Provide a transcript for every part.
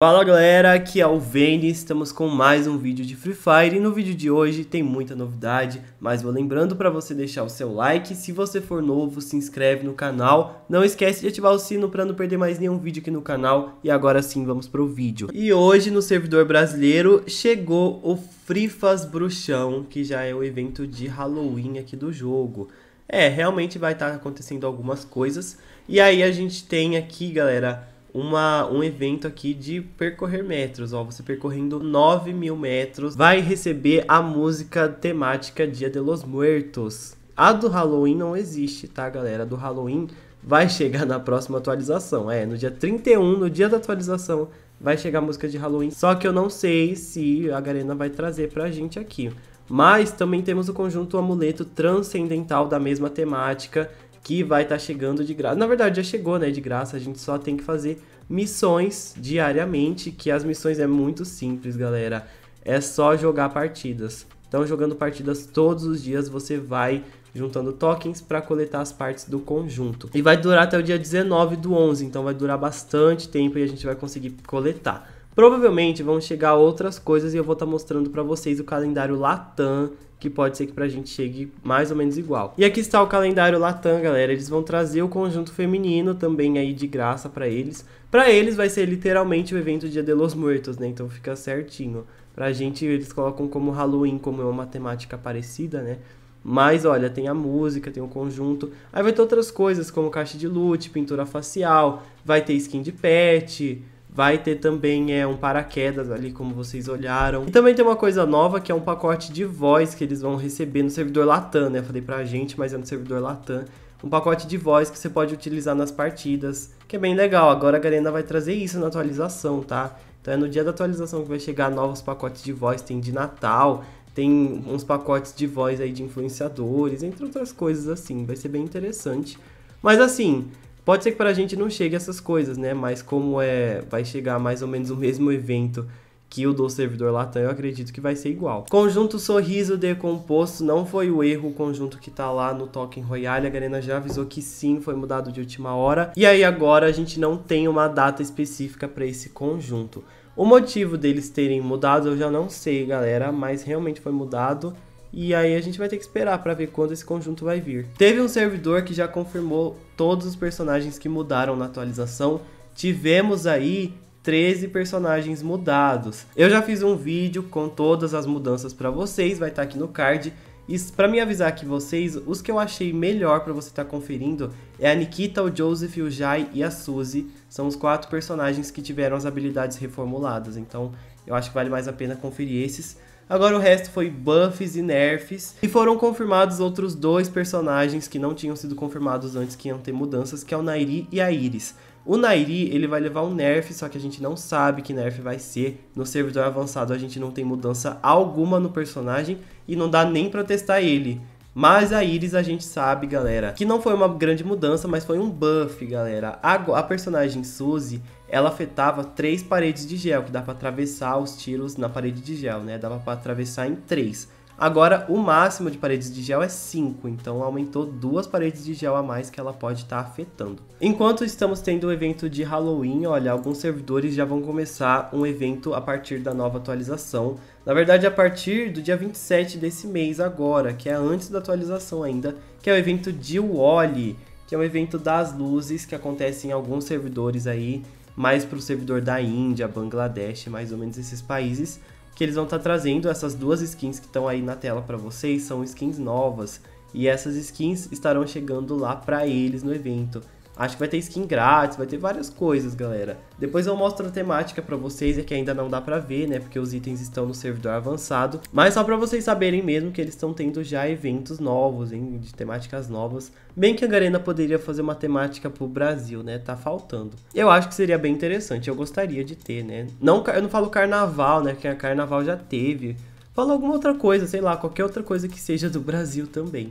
Fala galera, aqui é o Vene, estamos com mais um vídeo de Free Fire e no vídeo de hoje tem muita novidade, mas vou lembrando para você deixar o seu like, se você for novo se inscreve no canal, não esquece de ativar o sino para não perder mais nenhum vídeo aqui no canal e agora sim vamos pro vídeo. E hoje no servidor brasileiro chegou o Frifas Bruxão, que já é o evento de Halloween aqui do jogo. É, realmente vai estar tá acontecendo algumas coisas e aí a gente tem aqui galera uma, um evento aqui de percorrer metros. Ó, você percorrendo 9 mil metros vai receber a música temática Dia de los Muertos. A do Halloween não existe, tá, galera? A do Halloween vai chegar na próxima atualização. É, no dia 31, no dia da atualização, vai chegar a música de Halloween. Só que eu não sei se a Garena vai trazer pra gente aqui. Mas também temos o conjunto Amuleto Transcendental da mesma temática, que vai estar tá chegando de graça. Na verdade, já chegou, né, de graça. A gente só tem que fazer missões diariamente, que as missões é muito simples, galera. É só jogar partidas. Então, jogando partidas todos os dias, você vai juntando tokens para coletar as partes do conjunto. E vai durar até o dia 19 do 11, então vai durar bastante tempo e a gente vai conseguir coletar. Provavelmente vão chegar outras coisas e eu vou estar tá mostrando para vocês o calendário Latam, que pode ser que pra gente chegue mais ou menos igual. E aqui está o calendário Latam, galera. Eles vão trazer o conjunto feminino também aí de graça para eles. Para eles vai ser literalmente o evento Dia de los Muertos, né? Então fica certinho. Pra gente eles colocam como Halloween, como é uma temática parecida, né? Mas olha, tem a música, tem o conjunto. Aí vai ter outras coisas como caixa de loot, pintura facial, vai ter skin de pet, Vai ter também é, um paraquedas ali, como vocês olharam. E também tem uma coisa nova, que é um pacote de voz que eles vão receber no servidor Latam, né? Eu falei pra gente, mas é no servidor Latam. Um pacote de voz que você pode utilizar nas partidas, que é bem legal. Agora a Garena vai trazer isso na atualização, tá? Então é no dia da atualização que vai chegar novos pacotes de voz, tem de Natal, tem uns pacotes de voz aí de influenciadores, entre outras coisas assim, vai ser bem interessante. Mas assim, Pode ser que para a gente não chegue essas coisas, né? Mas como é, vai chegar mais ou menos o mesmo evento que o do servidor Latam, eu acredito que vai ser igual. Conjunto Sorriso Decomposto não foi o erro, o conjunto que tá lá no Token Royale, a Garena já avisou que sim, foi mudado de última hora. E aí agora a gente não tem uma data específica para esse conjunto. O motivo deles terem mudado eu já não sei, galera, mas realmente foi mudado e aí a gente vai ter que esperar para ver quando esse conjunto vai vir. Teve um servidor que já confirmou todos os personagens que mudaram na atualização. Tivemos aí 13 personagens mudados. Eu já fiz um vídeo com todas as mudanças para vocês, vai estar tá aqui no card. E para me avisar que vocês, os que eu achei melhor para você estar tá conferindo é a Nikita, o Joseph, o Jai e a Suzy. São os quatro personagens que tiveram as habilidades reformuladas, então eu acho que vale mais a pena conferir esses. Agora o resto foi buffs e nerfs. E foram confirmados outros dois personagens que não tinham sido confirmados antes que iam ter mudanças, que é o Nairi e a Iris. O Nairi, ele vai levar um nerf, só que a gente não sabe que nerf vai ser. No servidor avançado a gente não tem mudança alguma no personagem e não dá nem pra testar ele. Mas a Iris a gente sabe, galera, que não foi uma grande mudança, mas foi um buff, galera. A, a personagem Suzy, ela afetava três paredes de gel, que dá para atravessar os tiros na parede de gel, né? Dava para atravessar em três. Agora, o máximo de paredes de gel é 5, então aumentou duas paredes de gel a mais que ela pode estar tá afetando. Enquanto estamos tendo o evento de Halloween, olha, alguns servidores já vão começar um evento a partir da nova atualização. Na verdade, a partir do dia 27 desse mês agora, que é antes da atualização ainda, que é o evento de Wally, que é um evento das luzes que acontece em alguns servidores aí mais para o servidor da Índia, Bangladesh, mais ou menos esses países, que eles vão estar tá trazendo essas duas skins que estão aí na tela para vocês, são skins novas, e essas skins estarão chegando lá para eles no evento. Acho que vai ter skin grátis, vai ter várias coisas, galera. Depois eu mostro a temática pra vocês, é que ainda não dá pra ver, né? Porque os itens estão no servidor avançado. Mas só pra vocês saberem mesmo que eles estão tendo já eventos novos, hein? De temáticas novas. Bem que a Garena poderia fazer uma temática pro Brasil, né? Tá faltando. Eu acho que seria bem interessante, eu gostaria de ter, né? Não, eu não falo carnaval, né? Porque a carnaval já teve. Falo alguma outra coisa, sei lá, qualquer outra coisa que seja do Brasil também.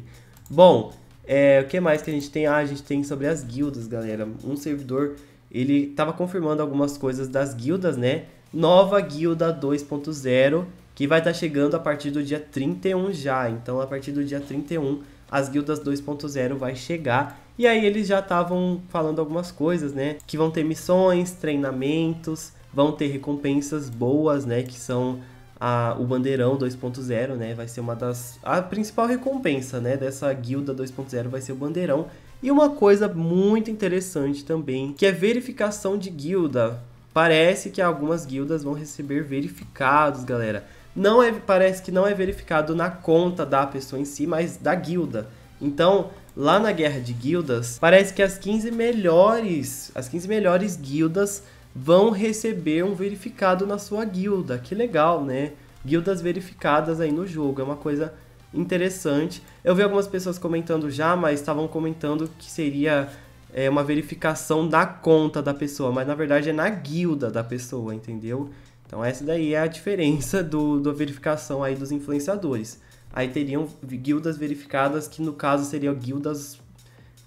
Bom, é, o que mais que a gente tem? Ah, a gente tem sobre as guildas, galera. Um servidor, ele tava confirmando algumas coisas das guildas, né? Nova guilda 2.0, que vai estar tá chegando a partir do dia 31 já. Então, a partir do dia 31, as guildas 2.0 vai chegar. E aí eles já estavam falando algumas coisas, né? Que vão ter missões, treinamentos, vão ter recompensas boas, né? Que são a, o Bandeirão 2.0, né? Vai ser uma das. A principal recompensa, né? Dessa guilda 2.0 vai ser o Bandeirão. E uma coisa muito interessante também, que é verificação de guilda. Parece que algumas guildas vão receber verificados, galera. Não é, parece que não é verificado na conta da pessoa em si, mas da guilda. Então, lá na guerra de guildas, parece que as 15 melhores, as 15 melhores guildas vão receber um verificado na sua guilda. Que legal, né? Guildas verificadas aí no jogo. É uma coisa interessante. Eu vi algumas pessoas comentando já, mas estavam comentando que seria é, uma verificação da conta da pessoa, mas na verdade é na guilda da pessoa, entendeu? Então essa daí é a diferença do da verificação aí dos influenciadores. Aí teriam guildas verificadas que no caso seriam guildas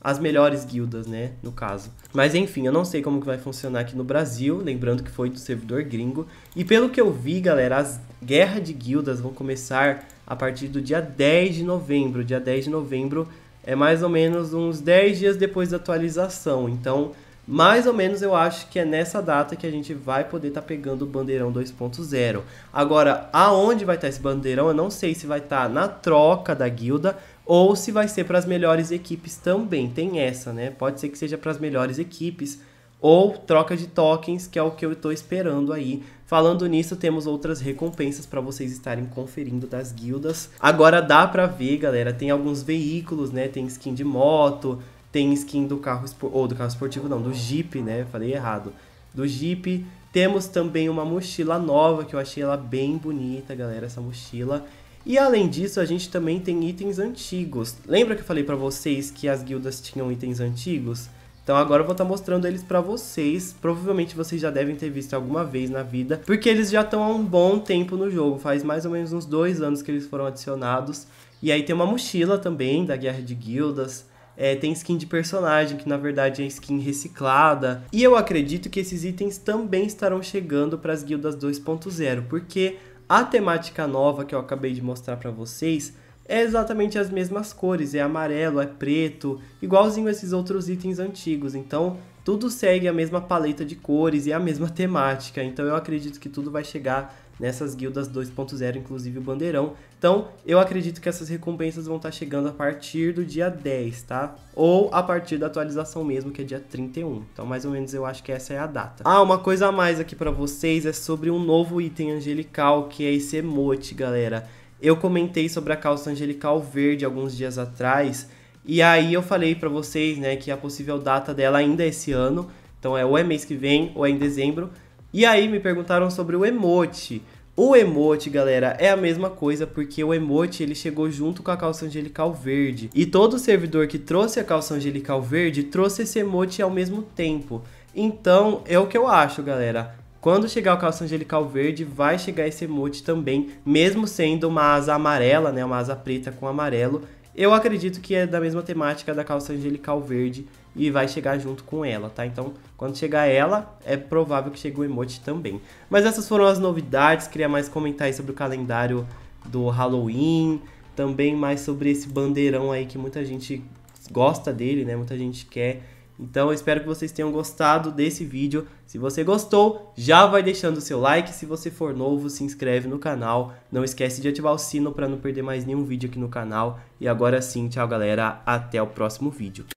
as melhores guildas, né, no caso. Mas enfim, eu não sei como que vai funcionar aqui no Brasil, lembrando que foi do servidor gringo. E pelo que eu vi, galera, as guerras de guildas vão começar a partir do dia 10 de novembro. Dia 10 de novembro é mais ou menos uns 10 dias depois da atualização. Então, mais ou menos eu acho que é nessa data que a gente vai poder estar tá pegando o Bandeirão 2.0. Agora, aonde vai estar tá esse Bandeirão, eu não sei se vai estar tá na troca da guilda ou se vai ser para as melhores equipes também. Tem essa, né? Pode ser que seja para as melhores equipes ou troca de tokens, que é o que eu estou esperando aí. Falando nisso, temos outras recompensas para vocês estarem conferindo das guildas. Agora dá para ver, galera, tem alguns veículos, né? Tem skin de moto, tem skin do carro ou do carro esportivo não, do Jeep, né? Falei errado. Do Jeep. Temos também uma mochila nova que eu achei ela bem bonita, galera, essa mochila. E além disso, a gente também tem itens antigos. Lembra que eu falei para vocês que as guildas tinham itens antigos? Então agora eu vou estar tá mostrando eles para vocês. Provavelmente vocês já devem ter visto alguma vez na vida, porque eles já estão há um bom tempo no jogo. Faz mais ou menos uns dois anos que eles foram adicionados. E aí tem uma mochila também da Guerra de Guildas é, tem skin de personagem, que na verdade é skin reciclada. E eu acredito que esses itens também estarão chegando para as guildas 2.0, porque a temática nova que eu acabei de mostrar para vocês é exatamente as mesmas cores, é amarelo, é preto, igualzinho esses outros itens antigos. Então, tudo segue a mesma paleta de cores e a mesma temática. Então eu acredito que tudo vai chegar nessas guildas 2.0, inclusive o Bandeirão. Então, eu acredito que essas recompensas vão estar chegando a partir do dia 10, tá? Ou a partir da atualização mesmo, que é dia 31. Então, mais ou menos, eu acho que essa é a data. Ah, uma coisa a mais aqui para vocês é sobre um novo item angelical, que é esse emote, galera. Eu comentei sobre a calça angelical verde alguns dias atrás e aí eu falei para vocês, né, que a possível data dela ainda é esse ano, então é ou é mês que vem ou é em dezembro. E aí me perguntaram sobre o emote. O emote, galera, é a mesma coisa porque o emote ele chegou junto com a calça angelical verde. E todo servidor que trouxe a calça angelical verde trouxe esse emote ao mesmo tempo. Então, é o que eu acho, galera. Quando chegar o calça angelical verde, vai chegar esse emote também, mesmo sendo uma asa amarela, né, uma asa preta com amarelo. Eu acredito que é da mesma temática da calça angelical verde e vai chegar junto com ela, tá? Então, quando chegar ela, é provável que chegue o emote também. Mas essas foram as novidades, queria mais comentar aí sobre o calendário do Halloween, também mais sobre esse bandeirão aí que muita gente gosta dele, né? Muita gente quer então eu espero que vocês tenham gostado desse vídeo. Se você gostou, já vai deixando o seu like. Se você for novo, se inscreve no canal. Não esquece de ativar o sino para não perder mais nenhum vídeo aqui no canal. E agora sim, tchau galera, até o próximo vídeo.